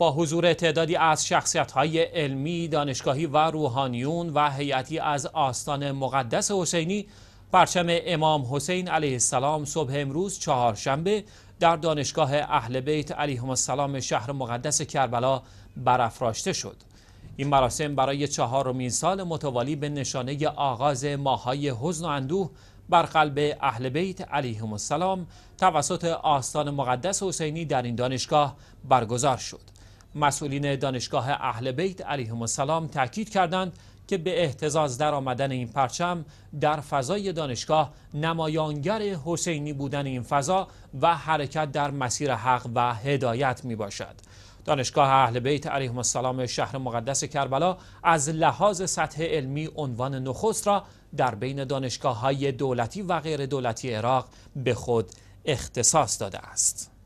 با حضور تعدادی از های علمی، دانشگاهی و روحانیون و هیئتی از آستان مقدس حسینی پرچم امام حسین علیه السلام صبح امروز چهارشنبه در دانشگاه اهل بیت علیهم السلام شهر مقدس کربلا برافراشته شد. این مراسم برای چهارمین سال متوالی به نشانه آغاز ماهای حزن و اندوه بر قلب اهل بیت علیهم السلام توسط آستان مقدس حسینی در این دانشگاه برگزار شد. مسئولین دانشگاه اهل بیت علیهم السلام تاکید کردند که به احتزاز در آمدن این پرچم در فضای دانشگاه نمایانگر حسینی بودن این فضا و حرکت در مسیر حق و هدایت می باشد. دانشگاه اهل بیت علیهم السلام شهر مقدس کربلا از لحاظ سطح علمی عنوان نخست را در بین دانشگاه های دولتی و غیر دولتی عراق به خود اختصاص داده است.